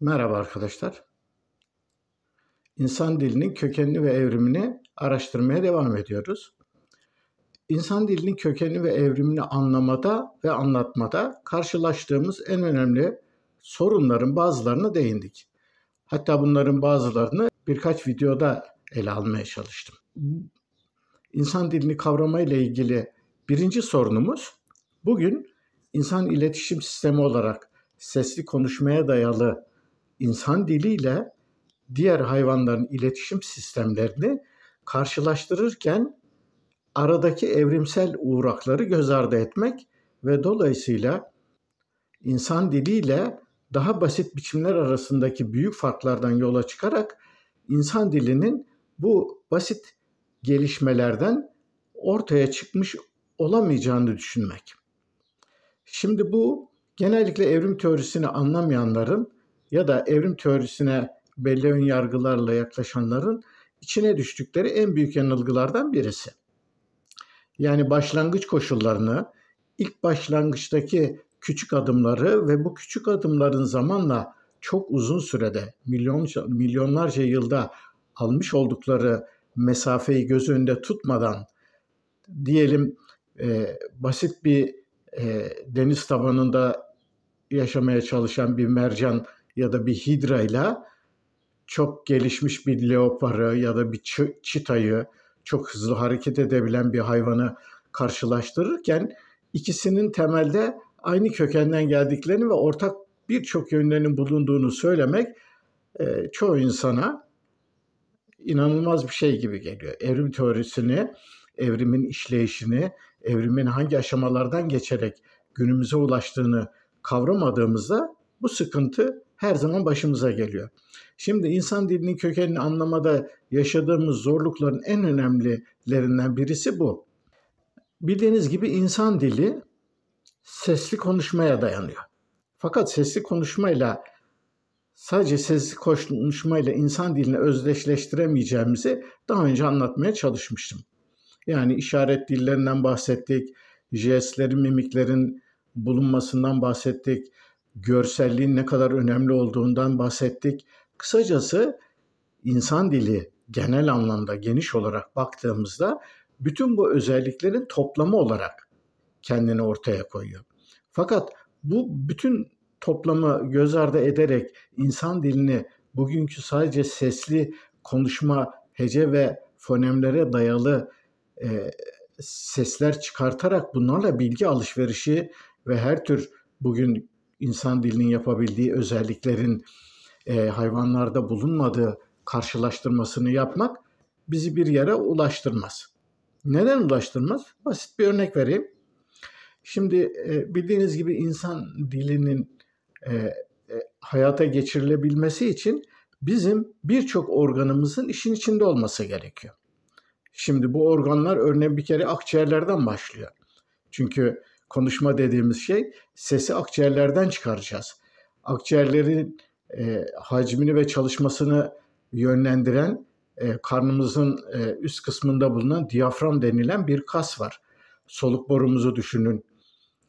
Merhaba arkadaşlar. İnsan dilinin kökenini ve evrimini araştırmaya devam ediyoruz. İnsan dilinin kökenini ve evrimini anlamada ve anlatmada karşılaştığımız en önemli sorunların bazılarına değindik. Hatta bunların bazılarını birkaç videoda ele almaya çalıştım. İnsan dilini kavrama ile ilgili birinci sorunumuz bugün insan iletişim sistemi olarak sesli konuşmaya dayalı insan diliyle diğer hayvanların iletişim sistemlerini karşılaştırırken aradaki evrimsel uğrakları göz ardı etmek ve dolayısıyla insan diliyle daha basit biçimler arasındaki büyük farklardan yola çıkarak insan dilinin bu basit gelişmelerden ortaya çıkmış olamayacağını düşünmek. Şimdi bu genellikle evrim teorisini anlamayanların ya da evrim teorisine belli ön yargılarla yaklaşanların içine düştükleri en büyük yanılgılardan birisi. Yani başlangıç koşullarını, ilk başlangıçtaki küçük adımları ve bu küçük adımların zamanla çok uzun sürede milyon, milyonlarca yılda almış oldukları mesafeyi göz önünde tutmadan diyelim e, basit bir e, deniz tabanında yaşamaya çalışan bir mercan ya da bir hidrayla çok gelişmiş bir leoparı ya da bir çitayı çok hızlı hareket edebilen bir hayvanı karşılaştırırken ikisinin temelde aynı kökenden geldiklerini ve ortak birçok yönlerinin bulunduğunu söylemek e, çoğu insana inanılmaz bir şey gibi geliyor. Evrim teorisini, evrimin işleyişini, evrimin hangi aşamalardan geçerek günümüze ulaştığını kavramadığımızda bu sıkıntı her zaman başımıza geliyor. Şimdi insan dilinin kökenini anlamada yaşadığımız zorlukların en önemlilerinden birisi bu. Bildiğiniz gibi insan dili sesli konuşmaya dayanıyor. Fakat sesli konuşmayla sadece sesli konuşmayla insan dilini özdeşleştiremeyeceğimizi daha önce anlatmaya çalışmıştım. Yani işaret dillerinden bahsettik, jestlerin, mimiklerin bulunmasından bahsettik, görselliğin ne kadar önemli olduğundan bahsettik. Kısacası insan dili genel anlamda geniş olarak baktığımızda bütün bu özelliklerin toplamı olarak kendini ortaya koyuyor. Fakat bu bütün toplamı göz ardı ederek insan dilini bugünkü sadece sesli konuşma, hece ve fonemlere dayalı e, sesler çıkartarak bunlarla bilgi alışverişi ve her tür bugün insan dilinin yapabildiği özelliklerin e, hayvanlarda bulunmadığı karşılaştırmasını yapmak bizi bir yere ulaştırmaz. Neden ulaştırmaz? Basit bir örnek vereyim. Şimdi e, bildiğiniz gibi insan dilinin e, e, hayata geçirilebilmesi için bizim birçok organımızın işin içinde olması gerekiyor. Şimdi bu organlar örneğin bir kere akciğerlerden başlıyor. Çünkü konuşma dediğimiz şey sesi akciğerlerden çıkaracağız. Akciğerlerin e, hacmini ve çalışmasını yönlendiren e, karnımızın e, üst kısmında bulunan diyafram denilen bir kas var. Soluk borumuzu düşünün.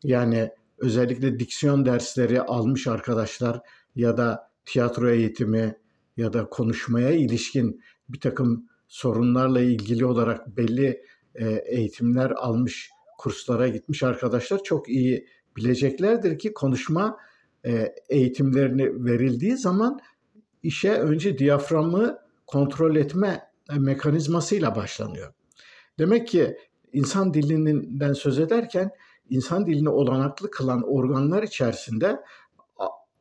Yani özellikle diksiyon dersleri almış arkadaşlar ya da tiyatro eğitimi ya da konuşmaya ilişkin bir takım sorunlarla ilgili olarak belli e, eğitimler almış kurslara gitmiş arkadaşlar çok iyi bileceklerdir ki konuşma e, eğitimlerini verildiği zaman işe önce diyaframı kontrol etme e, mekanizmasıyla başlanıyor. Demek ki insan dilinden söz ederken insan dilini olanaklı kılan organlar içerisinde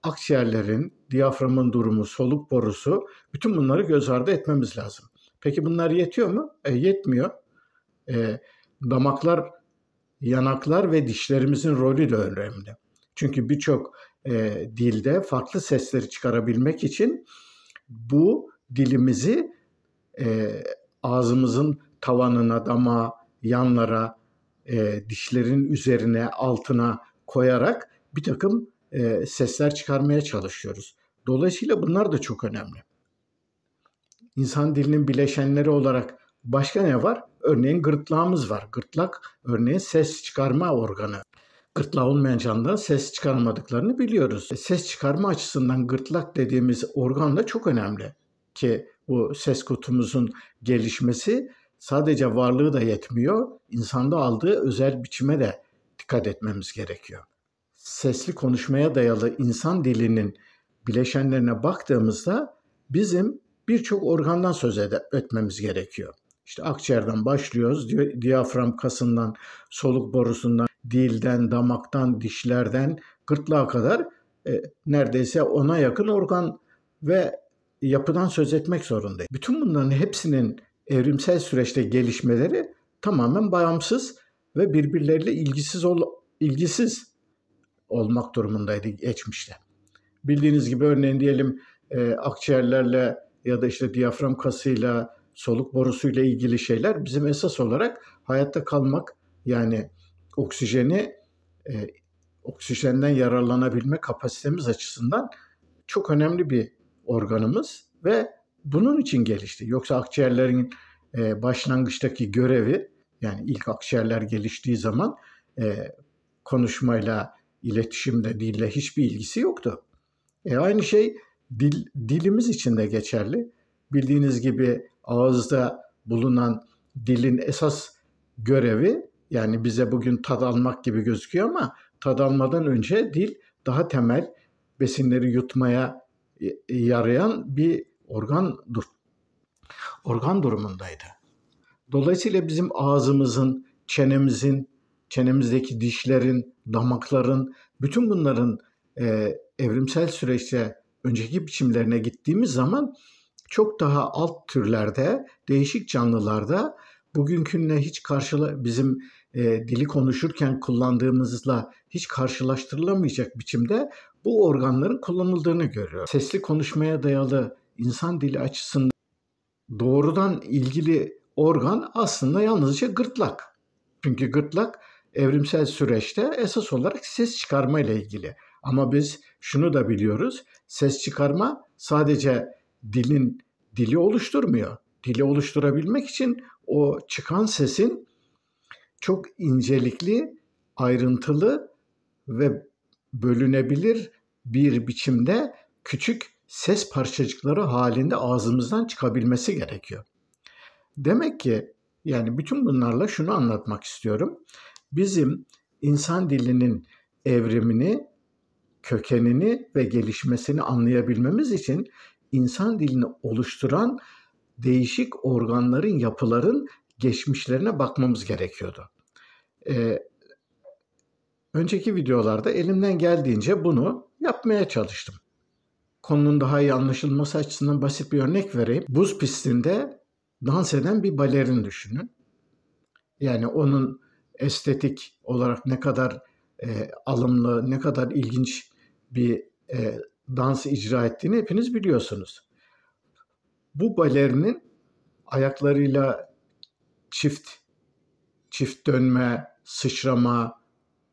akciğerlerin, diyaframın durumu, soluk borusu bütün bunları göz ardı etmemiz lazım. Peki bunlar yetiyor mu? E, yetmiyor. E, damaklar yanaklar ve dişlerimizin rolü de önemli. Çünkü birçok e, dilde farklı sesleri çıkarabilmek için bu dilimizi e, ağzımızın tavanına, dama, yanlara, e, dişlerin üzerine, altına koyarak bir takım e, sesler çıkarmaya çalışıyoruz. Dolayısıyla bunlar da çok önemli. İnsan dilinin bileşenleri olarak Başka ne var? Örneğin gırtlağımız var. Gırtlak örneğin ses çıkarma organı. Gırtlağı olmayan canlıda ses çıkarmadıklarını biliyoruz. E, ses çıkarma açısından gırtlak dediğimiz organ da çok önemli. Ki bu ses kutumuzun gelişmesi sadece varlığı da yetmiyor. İnsanda aldığı özel biçime de dikkat etmemiz gerekiyor. Sesli konuşmaya dayalı insan dilinin bileşenlerine baktığımızda bizim birçok organdan söz etmemiz gerekiyor. İşte akciğerden başlıyoruz. Diyafram kasından, soluk borusundan, dilden, damaktan, dişlerden gırtlağa kadar e, neredeyse ona yakın organ ve yapıdan söz etmek zorundayız. Bütün bunların hepsinin evrimsel süreçte gelişmeleri tamamen bağımsız ve birbirleriyle ilgisiz ol, ilgisiz olmak durumundaydı geçmişte. Bildiğiniz gibi örneğin diyelim e, akciğerlerle ya da işte diyafram kasıyla soluk borusuyla ilgili şeyler bizim esas olarak hayatta kalmak yani oksijeni e, oksijenden yararlanabilme kapasitemiz açısından çok önemli bir organımız ve bunun için gelişti. Yoksa akciğerlerin e, başlangıçtaki görevi yani ilk akciğerler geliştiği zaman e, konuşmayla, iletişimle, dille hiçbir ilgisi yoktu. E, aynı şey dil, dilimiz için de geçerli bildiğiniz gibi ağızda bulunan dilin esas görevi yani bize bugün tad almak gibi gözüküyor ama tad almadan önce dil daha temel besinleri yutmaya e, e, yarayan bir organ dur organ durumundaydı. Dolayısıyla bizim ağzımızın, çenemizin, çenemizdeki dişlerin, damakların, bütün bunların e, evrimsel süreçte önceki biçimlerine gittiğimiz zaman çok daha alt türlerde, değişik canlılarda bugünkünle hiç karşıla bizim e, dili konuşurken kullandığımızla hiç karşılaştırılamayacak biçimde bu organların kullanıldığını görüyor. Sesli konuşmaya dayalı insan dili açısından doğrudan ilgili organ aslında yalnızca gırtlak. Çünkü gırtlak evrimsel süreçte esas olarak ses çıkarma ile ilgili. Ama biz şunu da biliyoruz. Ses çıkarma sadece dilin dili oluşturmuyor. Dili oluşturabilmek için o çıkan sesin çok incelikli, ayrıntılı ve bölünebilir bir biçimde küçük ses parçacıkları halinde ağzımızdan çıkabilmesi gerekiyor. Demek ki yani bütün bunlarla şunu anlatmak istiyorum. Bizim insan dilinin evrimini, kökenini ve gelişmesini anlayabilmemiz için insan dilini oluşturan değişik organların, yapıların geçmişlerine bakmamız gerekiyordu. Ee, önceki videolarda elimden geldiğince bunu yapmaya çalıştım. Konunun daha iyi anlaşılması açısından basit bir örnek vereyim. Buz pistinde dans eden bir balerin düşünün. Yani onun estetik olarak ne kadar e, alımlı, ne kadar ilginç bir e, dansı icra ettiğini hepiniz biliyorsunuz. Bu balerinin ayaklarıyla çift çift dönme, sıçrama,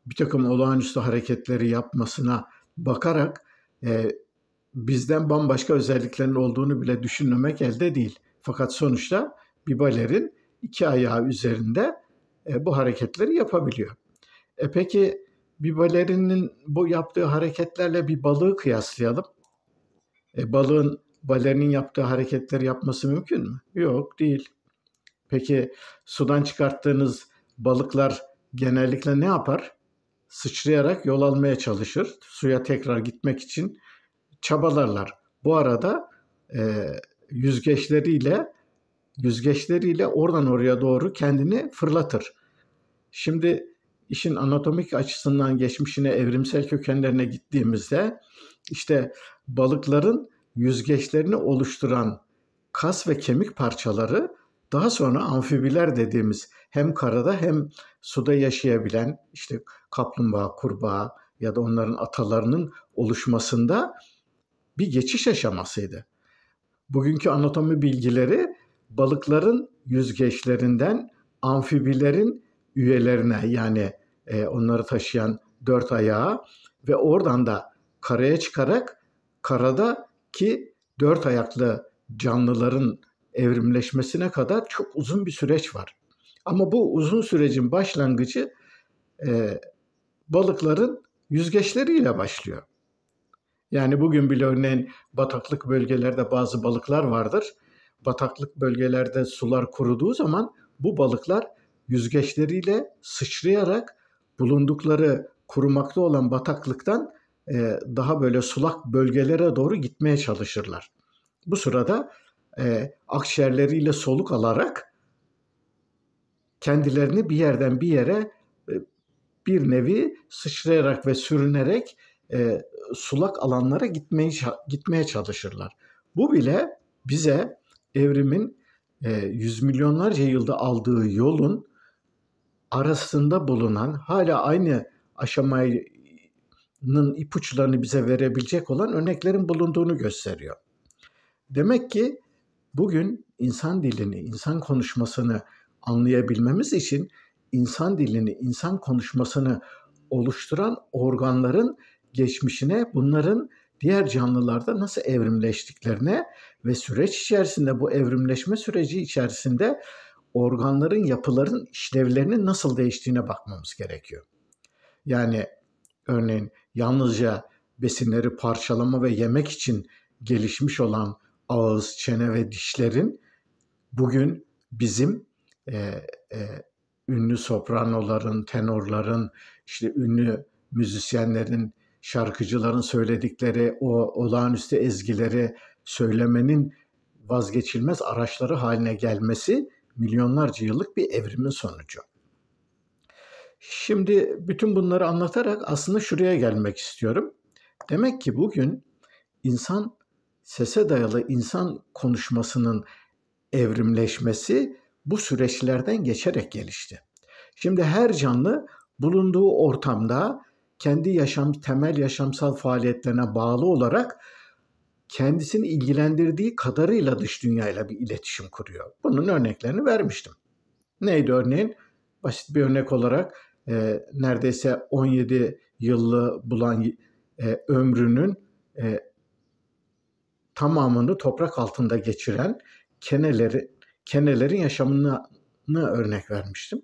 bir takım olağanüstü hareketleri yapmasına bakarak e, bizden bambaşka özelliklerin olduğunu bile düşünmemek elde değil. Fakat sonuçta bir balerin iki ayağı üzerinde e, bu hareketleri yapabiliyor. E peki bir balerinin bu yaptığı hareketlerle bir balığı kıyaslayalım. E, balığın balerinin yaptığı hareketler yapması mümkün mü? Yok değil. Peki sudan çıkarttığınız balıklar genellikle ne yapar? Sıçrayarak yol almaya çalışır. Suya tekrar gitmek için çabalarlar. Bu arada e, yüzgeçleriyle yüzgeçleriyle oradan oraya doğru kendini fırlatır. Şimdi işin anatomik açısından geçmişine, evrimsel kökenlerine gittiğimizde işte balıkların yüzgeçlerini oluşturan kas ve kemik parçaları daha sonra amfibiler dediğimiz hem karada hem suda yaşayabilen işte kaplumbağa, kurbağa ya da onların atalarının oluşmasında bir geçiş aşamasıydı. Bugünkü anatomi bilgileri balıkların yüzgeçlerinden amfibilerin üyelerine yani e, onları taşıyan dört ayağa ve oradan da karaya çıkarak karada ki dört ayaklı canlıların evrimleşmesine kadar çok uzun bir süreç var. Ama bu uzun sürecin başlangıcı e, balıkların yüzgeçleriyle başlıyor. Yani bugün bile örneğin bataklık bölgelerde bazı balıklar vardır. Bataklık bölgelerde sular kuruduğu zaman bu balıklar yüzgeçleriyle sıçrayarak bulundukları kurumakta olan bataklıktan e, daha böyle sulak bölgelere doğru gitmeye çalışırlar. Bu sırada e, akciğerleriyle soluk alarak kendilerini bir yerden bir yere e, bir nevi sıçrayarak ve sürünerek e, sulak alanlara gitmeye gitmeye çalışırlar. Bu bile bize evrimin e, yüz milyonlarca yılda aldığı yolun arasında bulunan hala aynı aşamanın ipuçlarını bize verebilecek olan örneklerin bulunduğunu gösteriyor. Demek ki bugün insan dilini, insan konuşmasını anlayabilmemiz için insan dilini, insan konuşmasını oluşturan organların geçmişine, bunların diğer canlılarda nasıl evrimleştiklerine ve süreç içerisinde bu evrimleşme süreci içerisinde organların yapıların işlevlerinin nasıl değiştiğine bakmamız gerekiyor. Yani örneğin yalnızca besinleri parçalama ve yemek için gelişmiş olan ağız, çene ve dişlerin bugün bizim e, e, ünlü sopranoların, tenorların, işte ünlü müzisyenlerin, şarkıcıların söyledikleri o olağanüstü ezgileri söylemenin vazgeçilmez araçları haline gelmesi milyonlarca yıllık bir evrimin sonucu. Şimdi bütün bunları anlatarak aslında şuraya gelmek istiyorum. Demek ki bugün insan sese dayalı insan konuşmasının evrimleşmesi bu süreçlerden geçerek gelişti. Şimdi her canlı bulunduğu ortamda kendi yaşam temel yaşamsal faaliyetlerine bağlı olarak kendisini ilgilendirdiği kadarıyla dış dünyayla bir iletişim kuruyor. Bunun örneklerini vermiştim. Neydi örneğin? Basit bir örnek olarak e, neredeyse 17 yıllı bulan e, ömrünün e, tamamını toprak altında geçiren keneleri kenelerin yaşamını örnek vermiştim.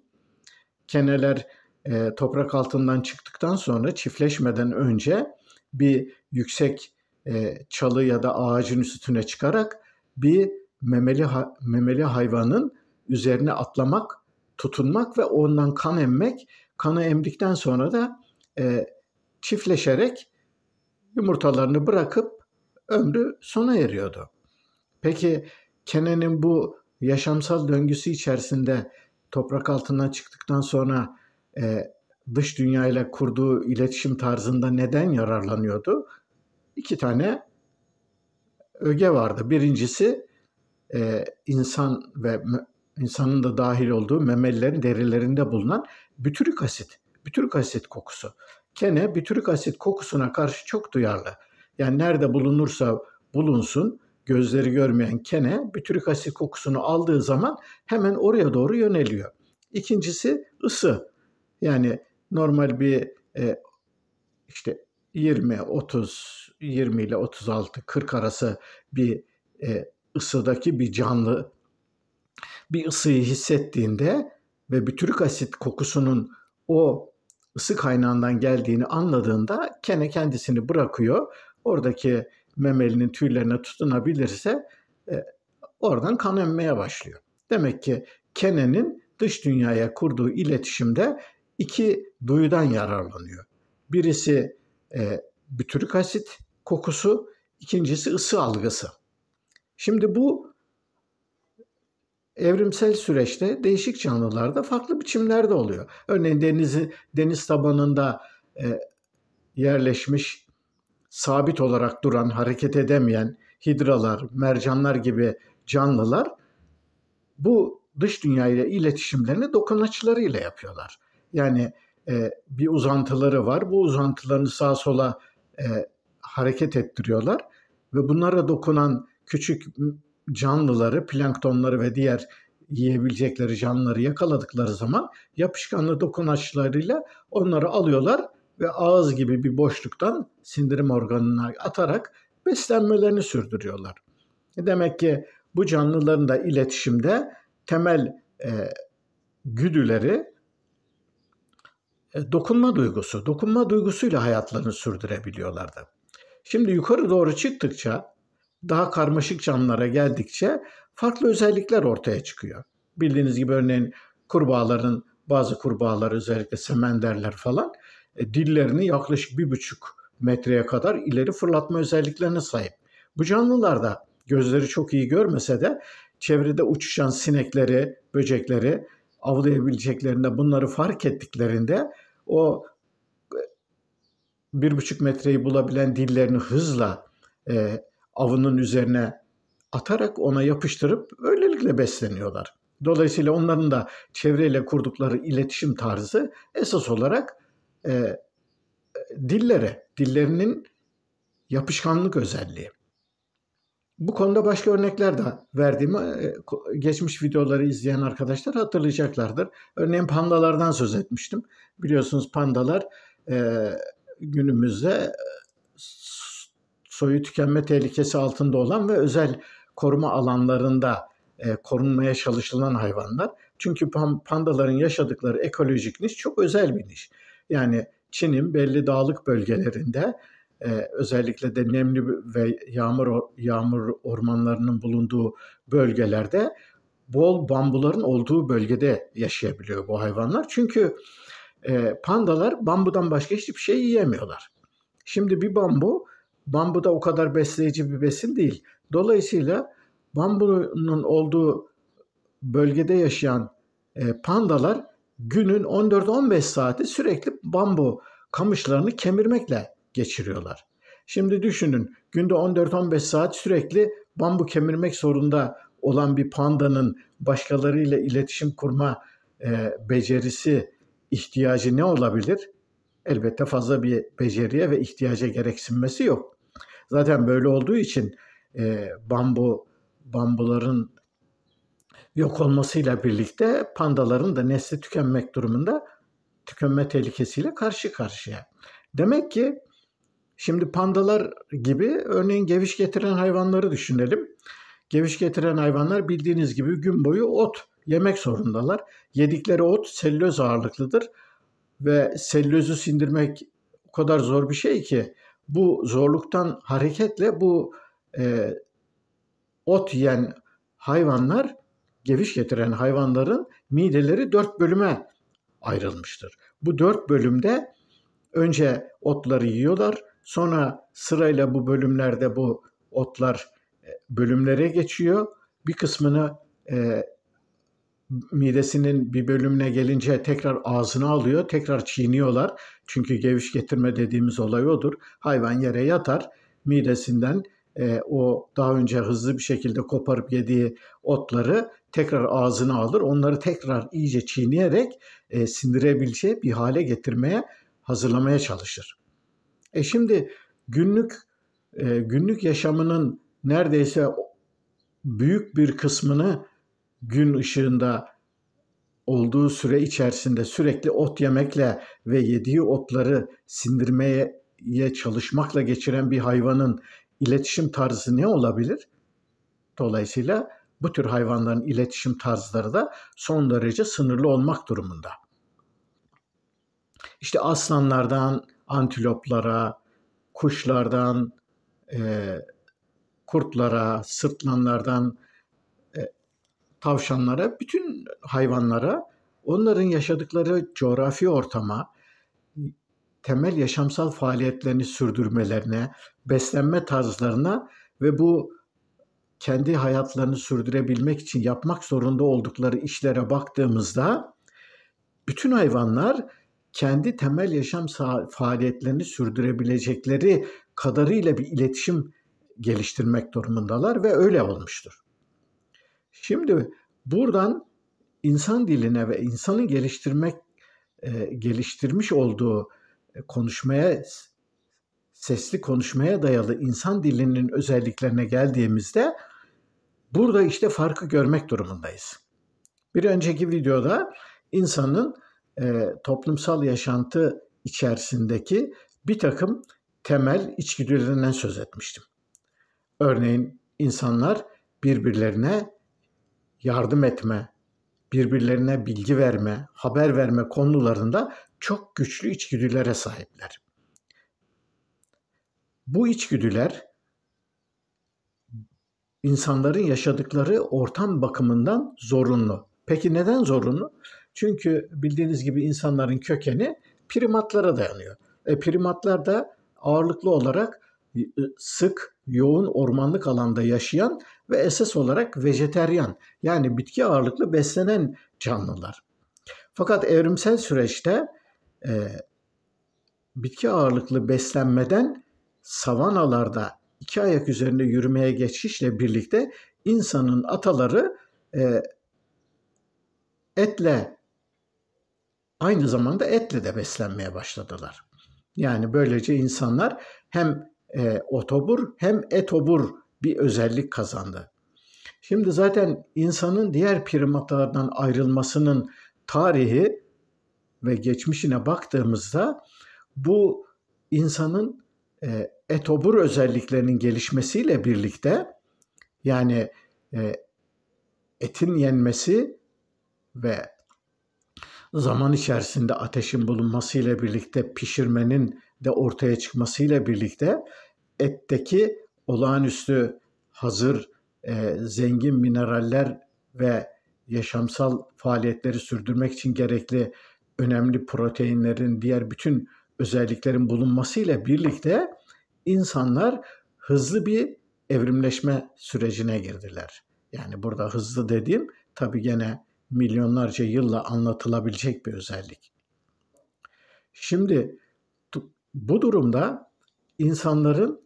Keneler e, toprak altından çıktıktan sonra çiftleşmeden önce bir yüksek e, çalı ya da ağacın üstüne çıkarak bir memeli memeli hayvanın üzerine atlamak, tutunmak ve ondan kan emmek, kanı emdikten sonra da e, çiftleşerek yumurtalarını bırakıp ömrü sona eriyordu. Peki Kenen'in bu yaşamsal döngüsü içerisinde toprak altından çıktıktan sonra e, dış dünyayla kurduğu iletişim tarzında neden yararlanıyordu? iki tane öge vardı. Birincisi e, insan ve insanın da dahil olduğu memelilerin derilerinde bulunan bütürük asit. Bütürük asit kokusu. Kene bütürük asit kokusuna karşı çok duyarlı. Yani nerede bulunursa bulunsun gözleri görmeyen kene bütürük asit kokusunu aldığı zaman hemen oraya doğru yöneliyor. İkincisi ısı. Yani normal bir e, işte 20, 30, 20 ile 36, 40 arası bir e, ısıdaki bir canlı bir ısıyı hissettiğinde ve bütürük asit kokusunun o ısı kaynağından geldiğini anladığında kene kendisini bırakıyor. Oradaki memelinin tüylerine tutunabilirse e, oradan kan emmeye başlıyor. Demek ki kenenin dış dünyaya kurduğu iletişimde iki duyudan yararlanıyor. Birisi e, ee, bütürük asit kokusu, ikincisi ısı algısı. Şimdi bu evrimsel süreçte değişik canlılarda farklı biçimlerde oluyor. Örneğin denizi, deniz tabanında e, yerleşmiş, sabit olarak duran, hareket edemeyen hidralar, mercanlar gibi canlılar bu dış dünyayla iletişimlerini dokunaçlarıyla yapıyorlar. Yani e, bir uzantıları var. Bu uzantılarını sağa sola e, hareket ettiriyorlar ve bunlara dokunan küçük canlıları, planktonları ve diğer yiyebilecekleri canlıları yakaladıkları zaman yapışkanlı dokunaçlarıyla onları alıyorlar ve ağız gibi bir boşluktan sindirim organına atarak beslenmelerini sürdürüyorlar. Demek ki bu canlıların da iletişimde temel e, güdüleri e, dokunma duygusu. Dokunma duygusuyla hayatlarını sürdürebiliyorlardı. Şimdi yukarı doğru çıktıkça, daha karmaşık canlılara geldikçe farklı özellikler ortaya çıkıyor. Bildiğiniz gibi örneğin kurbağaların bazı kurbağalar özellikle semenderler falan e, dillerini yaklaşık bir buçuk metreye kadar ileri fırlatma özelliklerine sahip. Bu canlılarda gözleri çok iyi görmese de çevrede uçuşan sinekleri, böcekleri avlayabileceklerinde bunları fark ettiklerinde o e, bir buçuk metreyi bulabilen dillerini hızla e, avının üzerine atarak ona yapıştırıp öylelikle besleniyorlar. Dolayısıyla onların da çevreyle kurdukları iletişim tarzı esas olarak e, dillere, dillerinin yapışkanlık özelliği. Bu konuda başka örnekler de verdiğimi e, geçmiş videoları izleyen arkadaşlar hatırlayacaklardır. Örneğin pandalardan söz etmiştim. Biliyorsunuz pandalar e, günümüzde e, soyu tükenme tehlikesi altında olan ve özel koruma alanlarında korunmaya çalışılan hayvanlar. Çünkü pandaların yaşadıkları ekolojik niş çok özel bir niş. Yani Çin'in belli dağlık bölgelerinde ee, özellikle de nemli ve yağmur yağmur ormanlarının bulunduğu bölgelerde bol bambuların olduğu bölgede yaşayabiliyor bu hayvanlar. Çünkü e, pandalar bambudan başka hiçbir şey yiyemiyorlar. Şimdi bir bambu, bambu da o kadar besleyici bir besin değil. Dolayısıyla bambunun olduğu bölgede yaşayan e, pandalar günün 14-15 saati sürekli bambu kamışlarını kemirmekle geçiriyorlar. Şimdi düşünün günde 14-15 saat sürekli bambu kemirmek zorunda olan bir pandanın başkalarıyla iletişim kurma e, becerisi ihtiyacı ne olabilir? Elbette fazla bir beceriye ve ihtiyaca gereksinmesi yok. Zaten böyle olduğu için e, bambu bambuların yok olmasıyla birlikte pandaların da nesli tükenmek durumunda tükenme tehlikesiyle karşı karşıya. Demek ki Şimdi pandalar gibi örneğin geviş getiren hayvanları düşünelim. Geviş getiren hayvanlar bildiğiniz gibi gün boyu ot yemek zorundalar. Yedikleri ot selüloz ağırlıklıdır ve selülozu sindirmek o kadar zor bir şey ki bu zorluktan hareketle bu e, ot yiyen hayvanlar geviş getiren hayvanların mideleri dört bölüme ayrılmıştır. Bu dört bölümde önce otları yiyorlar, Sonra sırayla bu bölümlerde bu otlar e, bölümlere geçiyor. Bir kısmını e, midesinin bir bölümüne gelince tekrar ağzına alıyor, tekrar çiğniyorlar. Çünkü geviş getirme dediğimiz olay odur. Hayvan yere yatar, midesinden e, o daha önce hızlı bir şekilde koparıp yediği otları tekrar ağzına alır. Onları tekrar iyice çiğneyerek e, sindirebileceği bir hale getirmeye hazırlamaya çalışır. E şimdi günlük e, günlük yaşamının neredeyse büyük bir kısmını gün ışığında olduğu süre içerisinde sürekli ot yemekle ve yediği otları sindirmeye çalışmakla geçiren bir hayvanın iletişim tarzı ne olabilir? Dolayısıyla bu tür hayvanların iletişim tarzları da son derece sınırlı olmak durumunda. İşte aslanlardan, antiloplara, kuşlardan, e, kurtlara, sırtlanlardan, e, tavşanlara, bütün hayvanlara, onların yaşadıkları coğrafi ortama, temel yaşamsal faaliyetlerini sürdürmelerine, beslenme tarzlarına ve bu kendi hayatlarını sürdürebilmek için yapmak zorunda oldukları işlere baktığımızda bütün hayvanlar kendi temel yaşam faaliyetlerini sürdürebilecekleri kadarıyla bir iletişim geliştirmek durumundalar ve öyle olmuştur. Şimdi buradan insan diline ve insanın geliştirmek e, geliştirmiş olduğu e, konuşmaya sesli konuşmaya dayalı insan dilinin özelliklerine geldiğimizde burada işte farkı görmek durumundayız. Bir önceki videoda insanın e, toplumsal yaşantı içerisindeki bir takım temel içgüdülerinden söz etmiştim. Örneğin insanlar birbirlerine yardım etme, birbirlerine bilgi verme, haber verme konularında çok güçlü içgüdülere sahipler. Bu içgüdüler insanların yaşadıkları ortam bakımından zorunlu. Peki neden zorunlu? Çünkü bildiğiniz gibi insanların kökeni primatlara dayanıyor. E, primatlar da ağırlıklı olarak e, sık, yoğun ormanlık alanda yaşayan ve esas olarak vejeteryan yani bitki ağırlıklı beslenen canlılar. Fakat evrimsel süreçte e, bitki ağırlıklı beslenmeden savanalarda iki ayak üzerinde yürümeye geçişle birlikte insanın ataları e, etle aynı zamanda etle de beslenmeye başladılar. Yani böylece insanlar hem e, otobur hem etobur bir özellik kazandı. Şimdi zaten insanın diğer primatlardan ayrılmasının tarihi ve geçmişine baktığımızda bu insanın e, etobur özelliklerinin gelişmesiyle birlikte yani e, etin yenmesi ve zaman içerisinde ateşin bulunması ile birlikte pişirmenin de ortaya çıkması ile birlikte etteki olağanüstü hazır e, zengin mineraller ve yaşamsal faaliyetleri sürdürmek için gerekli önemli proteinlerin diğer bütün özelliklerin bulunması ile birlikte insanlar hızlı bir evrimleşme sürecine girdiler. Yani burada hızlı dediğim tabi gene milyonlarca yılla anlatılabilecek bir özellik. Şimdi bu durumda insanların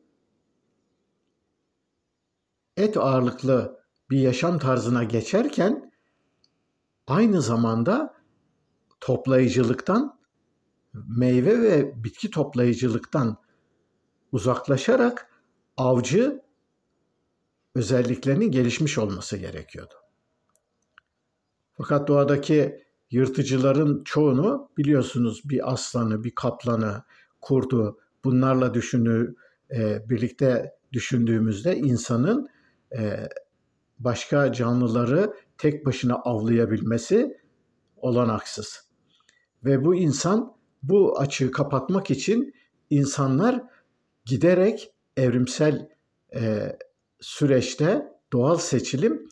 et ağırlıklı bir yaşam tarzına geçerken aynı zamanda toplayıcılıktan meyve ve bitki toplayıcılıktan uzaklaşarak avcı özelliklerinin gelişmiş olması gerekiyordu. Fakat doğadaki yırtıcıların çoğunu biliyorsunuz bir aslanı, bir kaplanı, kurdu bunlarla düşünü e, birlikte düşündüğümüzde insanın e, başka canlıları tek başına avlayabilmesi olanaksız. Ve bu insan bu açığı kapatmak için insanlar giderek evrimsel e, süreçte doğal seçilim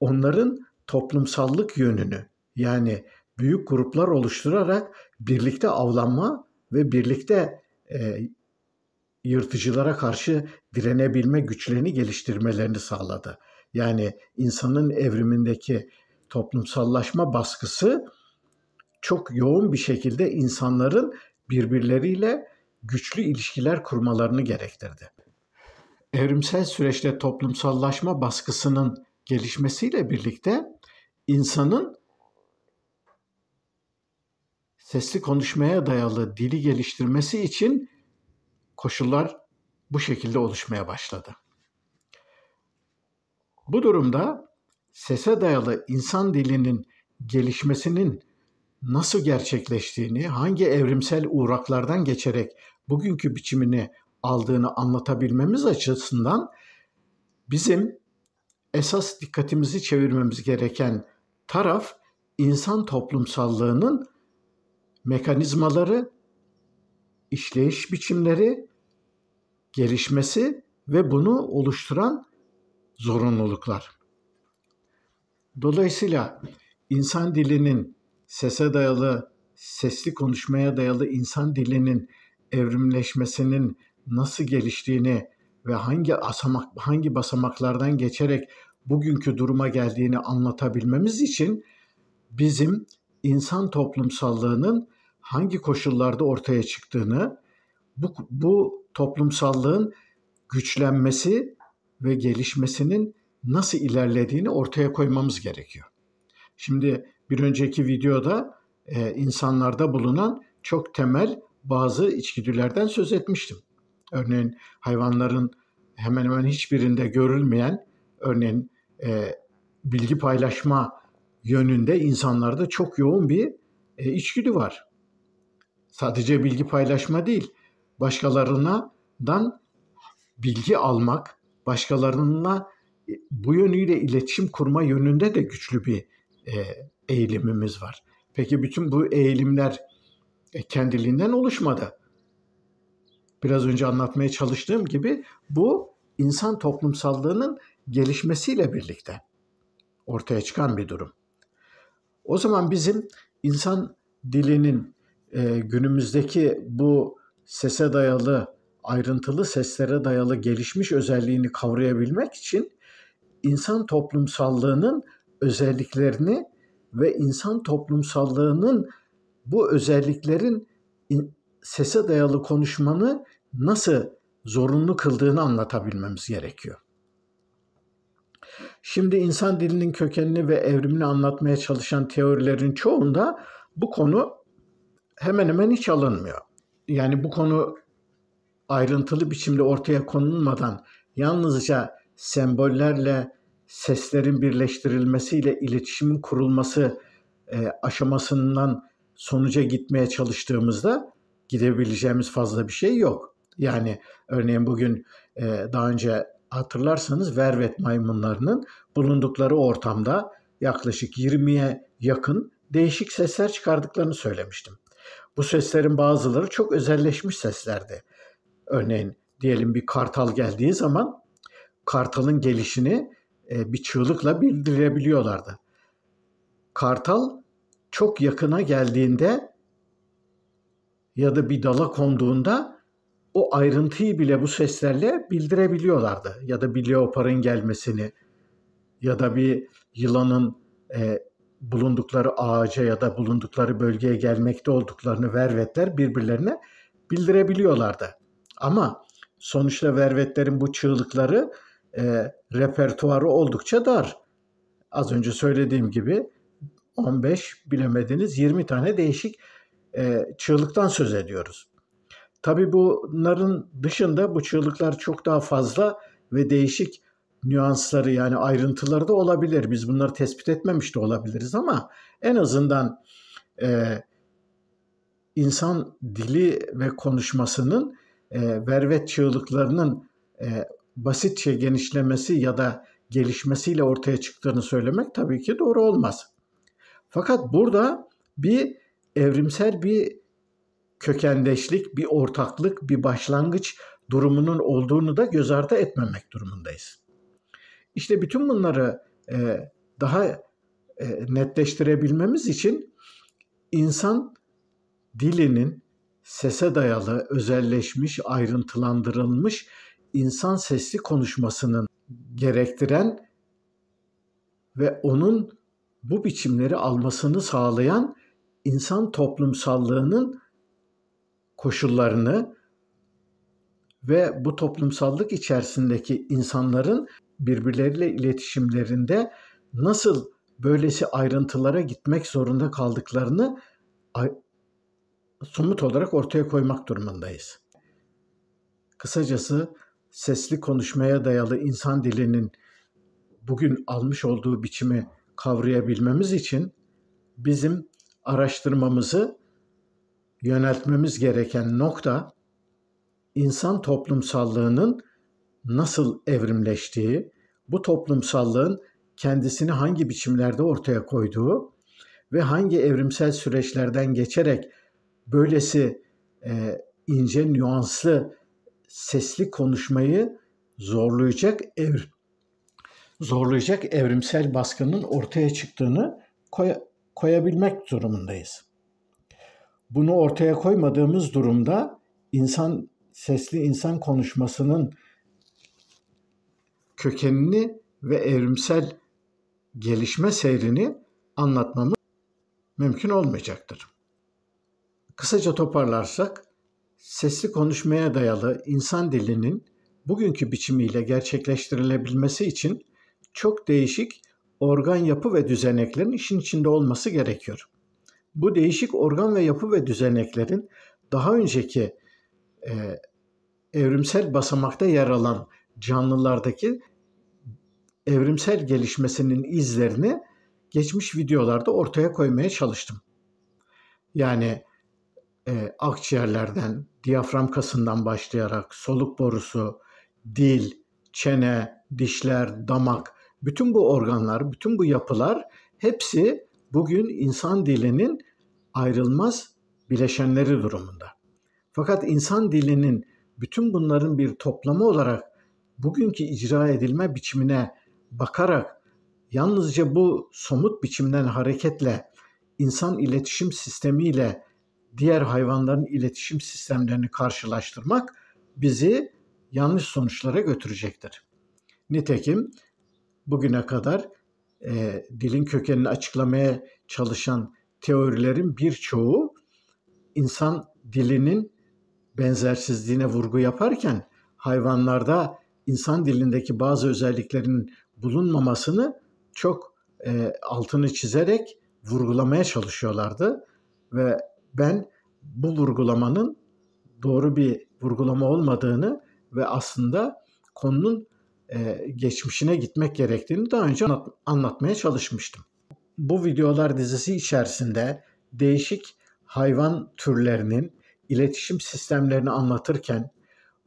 onların toplumsallık yönünü yani büyük gruplar oluşturarak birlikte avlanma ve birlikte e, yırtıcılara karşı direnebilme güçlerini geliştirmelerini sağladı. Yani insanın evrimindeki toplumsallaşma baskısı çok yoğun bir şekilde insanların birbirleriyle güçlü ilişkiler kurmalarını gerektirdi. Evrimsel süreçte toplumsallaşma baskısının gelişmesiyle birlikte insanın sesli konuşmaya dayalı dili geliştirmesi için koşullar bu şekilde oluşmaya başladı. Bu durumda sese dayalı insan dilinin gelişmesinin nasıl gerçekleştiğini, hangi evrimsel uğraklardan geçerek bugünkü biçimini aldığını anlatabilmemiz açısından bizim esas dikkatimizi çevirmemiz gereken taraf insan toplumsallığının mekanizmaları, işleyiş biçimleri, gelişmesi ve bunu oluşturan zorunluluklar. Dolayısıyla insan dilinin sese dayalı, sesli konuşmaya dayalı insan dilinin evrimleşmesinin nasıl geliştiğini ve hangi asamak hangi basamaklardan geçerek bugünkü duruma geldiğini anlatabilmemiz için bizim insan toplumsallığının hangi koşullarda ortaya çıktığını, bu, bu toplumsallığın güçlenmesi ve gelişmesinin nasıl ilerlediğini ortaya koymamız gerekiyor. Şimdi bir önceki videoda e, insanlarda bulunan çok temel bazı içgüdülerden söz etmiştim. Örneğin hayvanların hemen hemen hiçbirinde görülmeyen, örneğin e, bilgi paylaşma yönünde insanlarda çok yoğun bir e, içgüdü var. Sadece bilgi paylaşma değil, başkalarından bilgi almak, başkalarına e, bu yönüyle iletişim kurma yönünde de güçlü bir e, eğilimimiz var. Peki bütün bu eğilimler e, kendiliğinden oluşmadı. Biraz önce anlatmaya çalıştığım gibi bu insan toplumsallığının gelişmesiyle birlikte ortaya çıkan bir durum. O zaman bizim insan dilinin e, günümüzdeki bu sese dayalı, ayrıntılı seslere dayalı gelişmiş özelliğini kavrayabilmek için insan toplumsallığının özelliklerini ve insan toplumsallığının bu özelliklerin sese dayalı konuşmanı nasıl zorunlu kıldığını anlatabilmemiz gerekiyor. Şimdi insan dilinin kökenini ve evrimini anlatmaya çalışan teorilerin çoğunda bu konu hemen hemen hiç alınmıyor. Yani bu konu ayrıntılı biçimde ortaya konulmadan yalnızca sembollerle seslerin birleştirilmesiyle iletişimin kurulması e, aşamasından sonuca gitmeye çalıştığımızda gidebileceğimiz fazla bir şey yok. Yani örneğin bugün e, daha önce hatırlarsanız vervet maymunlarının bulundukları ortamda yaklaşık 20'ye yakın değişik sesler çıkardıklarını söylemiştim. Bu seslerin bazıları çok özelleşmiş seslerdi. Örneğin diyelim bir kartal geldiği zaman kartalın gelişini e, bir çığlıkla bildirebiliyorlardı. Kartal çok yakına geldiğinde ya da bir dala konduğunda o ayrıntıyı bile bu seslerle bildirebiliyorlardı. Ya da bir leoparın gelmesini ya da bir yılanın e, bulundukları ağaca ya da bulundukları bölgeye gelmekte olduklarını vervetler birbirlerine bildirebiliyorlardı. Ama sonuçta vervetlerin bu çığlıkları e, repertuarı oldukça dar. Az önce söylediğim gibi 15 bilemediniz 20 tane değişik e, çığlıktan söz ediyoruz. Tabi bunların dışında bu çığlıklar çok daha fazla ve değişik nüansları yani ayrıntıları da olabilir. Biz bunları tespit etmemiş de olabiliriz ama en azından e, insan dili ve konuşmasının e, vervet çığlıklarının e, basitçe şey genişlemesi ya da gelişmesiyle ortaya çıktığını söylemek tabii ki doğru olmaz. Fakat burada bir evrimsel bir kökendeşlik, bir ortaklık, bir başlangıç durumunun olduğunu da göz ardı etmemek durumundayız. İşte bütün bunları e, daha e, netleştirebilmemiz için insan dilinin sese dayalı, özelleşmiş, ayrıntılandırılmış insan sesli konuşmasının gerektiren ve onun bu biçimleri almasını sağlayan insan toplumsallığının koşullarını ve bu toplumsallık içerisindeki insanların birbirleriyle iletişimlerinde nasıl böylesi ayrıntılara gitmek zorunda kaldıklarını somut olarak ortaya koymak durumundayız. Kısacası sesli konuşmaya dayalı insan dilinin bugün almış olduğu biçimi kavrayabilmemiz için bizim araştırmamızı yöneltmemiz gereken nokta insan toplumsallığının nasıl evrimleştiği, bu toplumsallığın kendisini hangi biçimlerde ortaya koyduğu ve hangi evrimsel süreçlerden geçerek böylesi e, ince nüanslı sesli konuşmayı zorlayacak ev zorlayacak evrimsel baskının ortaya çıktığını koy, koyabilmek durumundayız bunu ortaya koymadığımız durumda insan sesli insan konuşmasının kökenini ve evrimsel gelişme seyrini anlatmamız mümkün olmayacaktır. Kısaca toparlarsak, sesli konuşmaya dayalı insan dilinin bugünkü biçimiyle gerçekleştirilebilmesi için çok değişik organ yapı ve düzeneklerin işin içinde olması gerekiyor. Bu değişik organ ve yapı ve düzeneklerin daha önceki e, evrimsel basamakta yer alan canlılardaki evrimsel gelişmesinin izlerini geçmiş videolarda ortaya koymaya çalıştım. Yani e, akciğerlerden, diyafram kasından başlayarak soluk borusu, dil, çene, dişler, damak, bütün bu organlar, bütün bu yapılar hepsi bugün insan dilinin ayrılmaz bileşenleri durumunda. Fakat insan dilinin bütün bunların bir toplamı olarak bugünkü icra edilme biçimine bakarak yalnızca bu somut biçimden hareketle insan iletişim sistemiyle diğer hayvanların iletişim sistemlerini karşılaştırmak bizi yanlış sonuçlara götürecektir. Nitekim bugüne kadar e, dilin kökenini açıklamaya çalışan teorilerin birçoğu insan dilinin benzersizliğine vurgu yaparken hayvanlarda insan dilindeki bazı özelliklerin bulunmamasını çok e, altını çizerek vurgulamaya çalışıyorlardı ve ben bu vurgulamanın doğru bir vurgulama olmadığını ve aslında konunun e, geçmişine gitmek gerektiğini daha önce anlat, anlatmaya çalışmıştım bu videolar dizisi içerisinde değişik hayvan türlerinin iletişim sistemlerini anlatırken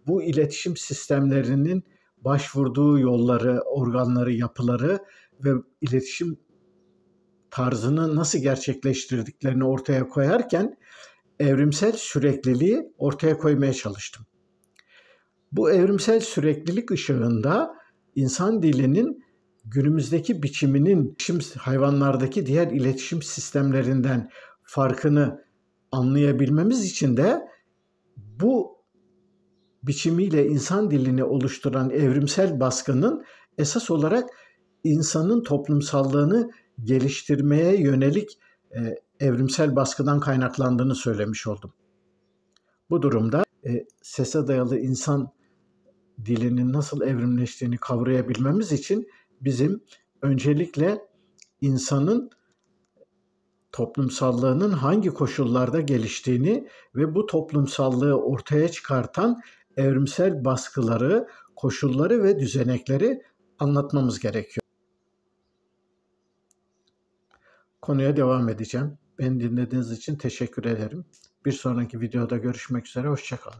bu iletişim sistemlerinin başvurduğu yolları, organları, yapıları ve iletişim tarzını nasıl gerçekleştirdiklerini ortaya koyarken evrimsel sürekliliği ortaya koymaya çalıştım. Bu evrimsel süreklilik ışığında insan dilinin günümüzdeki biçiminin hayvanlardaki diğer iletişim sistemlerinden farkını anlayabilmemiz için de bu biçimiyle insan dilini oluşturan evrimsel baskının esas olarak insanın toplumsallığını geliştirmeye yönelik e, evrimsel baskıdan kaynaklandığını söylemiş oldum. Bu durumda e, sese dayalı insan dilinin nasıl evrimleştiğini kavrayabilmemiz için bizim öncelikle insanın toplumsallığının hangi koşullarda geliştiğini ve bu toplumsallığı ortaya çıkartan evrimsel baskıları, koşulları ve düzenekleri anlatmamız gerekiyor. Konuya devam edeceğim. Beni dinlediğiniz için teşekkür ederim. Bir sonraki videoda görüşmek üzere, hoşçakalın.